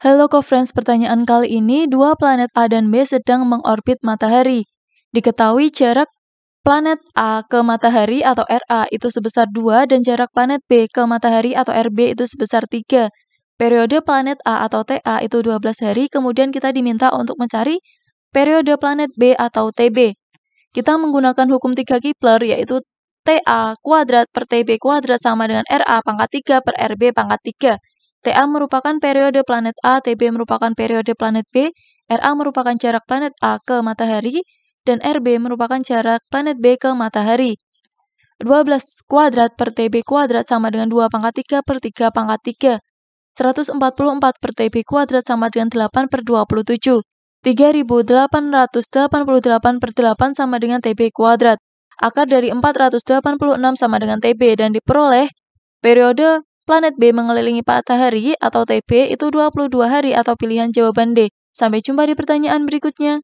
Halo co-friends, pertanyaan kali ini dua planet A dan B sedang mengorbit matahari. Diketahui jarak planet A ke matahari atau RA itu sebesar 2 dan jarak planet B ke matahari atau RB itu sebesar 3. Periode planet A atau TA itu 12 hari, kemudian kita diminta untuk mencari periode planet B atau TB. Kita menggunakan hukum 3 Kepler yaitu TA kuadrat per TB kuadrat sama dengan RA pangkat 3 per RB pangkat 3. TA merupakan periode planet A, TB merupakan periode planet B, RA merupakan jarak planet A ke matahari, dan RB merupakan jarak planet B ke matahari. 12 kuadrat per TB kuadrat sama dengan 2 pangkat 3 per 3 pangkat 3. 144 per TB kuadrat sama dengan 8 per 27. 3888 per 8 sama dengan TB kuadrat. Akar dari 486 sama dengan TB dan diperoleh periode Planet B mengelilingi matahari atau TP itu 22 hari atau pilihan jawaban D. Sampai jumpa di pertanyaan berikutnya.